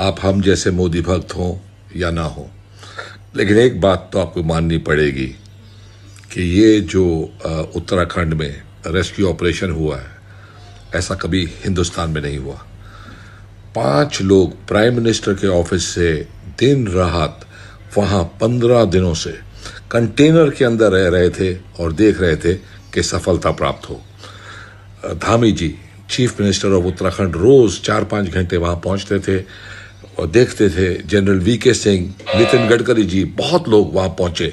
आप हम जैसे मोदी भक्त हों या ना हो लेकिन एक बात तो आपको माननी पड़ेगी कि ये जो उत्तराखंड में रेस्क्यू ऑपरेशन हुआ है ऐसा कभी हिंदुस्तान में नहीं हुआ पांच लोग प्राइम मिनिस्टर के ऑफिस से दिन रात वहाँ पंद्रह दिनों से कंटेनर के अंदर रह रहे थे और देख रहे थे कि सफलता प्राप्त हो Dhami ji chief minister of Uttarakhand रोज़ चार पाँच घंटे वहाँ पहुँचते थे और देखते थे जनरल वी के सिंह नितिन गडकरी जी बहुत लोग वहाँ पहुँचे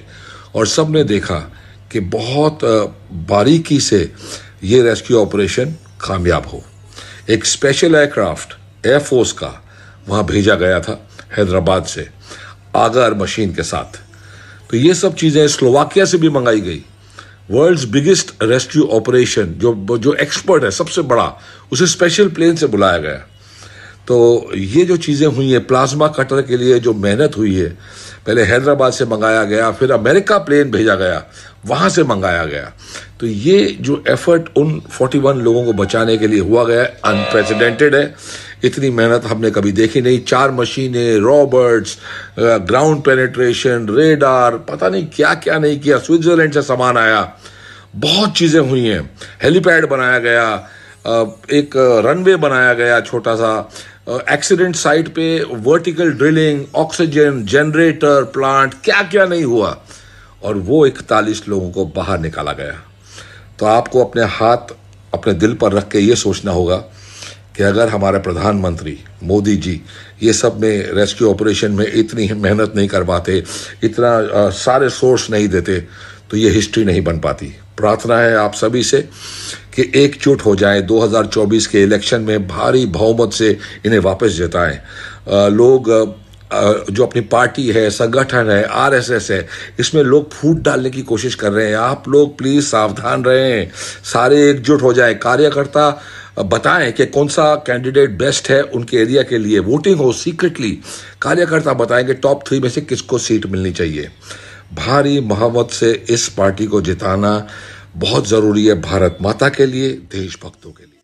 और सब ने देखा कि बहुत बारीकी से ये रेस्क्यू ऑपरेशन कामयाब हो एक स्पेशल एयरक्राफ्ट एयरफोर्स का वहाँ भेजा गया था हैदराबाद से आगर मशीन के साथ तो ये सब चीज़ें स्लोवाकिया से भी मंगाई गई वर्ल्ड्स बिगेस्ट रेस्क्यू ऑपरेशन जो जो एक्सपर्ट है सबसे बड़ा उसे स्पेशल प्लेन से बुलाया गया तो ये जो चीज़ें हुई हैं प्लाज्मा कटर के लिए जो मेहनत हुई है पहले हैदराबाद से मंगाया गया फिर अमेरिका प्लेन भेजा गया वहाँ से मंगाया गया तो ये जो एफर्ट उन 41 लोगों को बचाने के लिए हुआ गया अनप्रेसिडेंटेड है इतनी मेहनत हमने कभी देखी नहीं चार मशीनें रॉबर्ट्स ग्राउंड पेनेट्रेशन रेडार पता नहीं क्या क्या नहीं किया स्विट्ज़रलैंड से सामान आया बहुत चीज़ें हुई हैं हेलीपैड बनाया गया एक रनवे बनाया गया छोटा सा एक्सीडेंट साइट पे vertical drilling oxygen generator plant क्या क्या नहीं हुआ और वो इकतालीस लोगों को बाहर निकाला गया तो आपको अपने हाथ अपने दिल पर रख के ये सोचना होगा कि अगर हमारे प्रधानमंत्री मोदी जी ये सब में रेस्क्यू ऑपरेशन में इतनी मेहनत नहीं कर पाते इतना आ, सारे सोर्स नहीं देते तो ये हिस्ट्री नहीं बन पाती प्रार्थना है आप सभी से कि एकजुट हो जाएं 2024 के इलेक्शन में भारी बहुमत से इन्हें वापस जिताएं लोग जो अपनी पार्टी है संगठन है आरएसएस है इसमें लोग फूट डालने की कोशिश कर रहे हैं आप लोग प्लीज़ सावधान रहें सारे एकजुट हो जाए कार्यकर्ता बताएं कि कौन सा कैंडिडेट बेस्ट है उनके एरिया के लिए वोटिंग हो सीक्रेटली कार्यकर्ता बताएं कि टॉप थ्री में से किसको सीट मिलनी चाहिए भारी मोहब्बत से इस पार्टी को जिताना बहुत ज़रूरी है भारत माता के लिए देशभक्तों के लिए